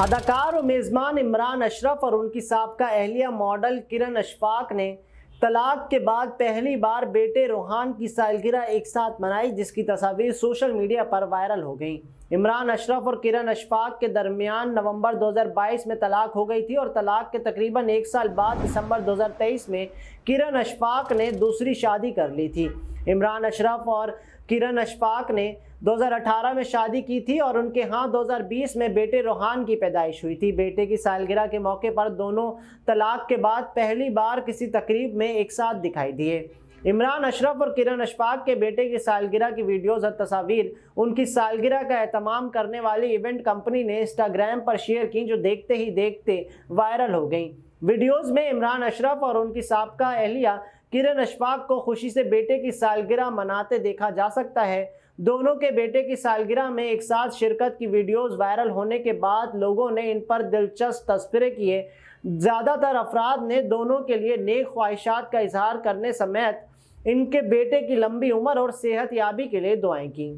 अदाकार और मेज़बान इमरान अशरफ और उनकी सबका अहलिया मॉडल किरण अशफाक ने तलाक के बाद पहली बार बेटे रूहान की सालगिरह एक साथ मनाई जिसकी तस्वीर सोशल मीडिया पर वायरल हो गई इमरान अशरफ और किरण अशफाक के दरमियान नवंबर 2022 में तलाक हो गई थी और तलाक के तकरीबन एक साल बाद दिसंबर 2023 में किरण अशफाक ने दूसरी शादी कर ली थी इमरान अशरफ और किरण अशफाक ने 2018 में शादी की थी और उनके यहाँ 2020 में बेटे रोहान की पैदाइश हुई थी बेटे की सालगिरह के मौके पर दोनों तलाक के बाद पहली बार किसी तकरीब में एक साथ दिखाई दिए इमरान अशरफ और किरण अशफाक के बेटे की सालगिरह की वीडियोस और तस्वीर उनकी सालगिरह का अहतमाम करने वाली इवेंट कंपनी ने इंस्टाग्राम पर शेयर की जो देखते ही देखते वायरल हो गई वीडियोस में इमरान अशरफ और उनकी सबका अहलिया किरण अशफाक को खुशी से बेटे की सालगिरह मनाते देखा जा सकता है दोनों के बेटे की सालगिरह में एक साथ शिरकत की वीडियोस वायरल होने के बाद लोगों ने इन पर दिलचस्प तस्वीरें किए ज़्यादातर अफराद ने दोनों के लिए नेक ख्वाहिशात का इजहार करने समेत इनके बेटे की लंबी उम्र और सेहत याबी के लिए दुआएं की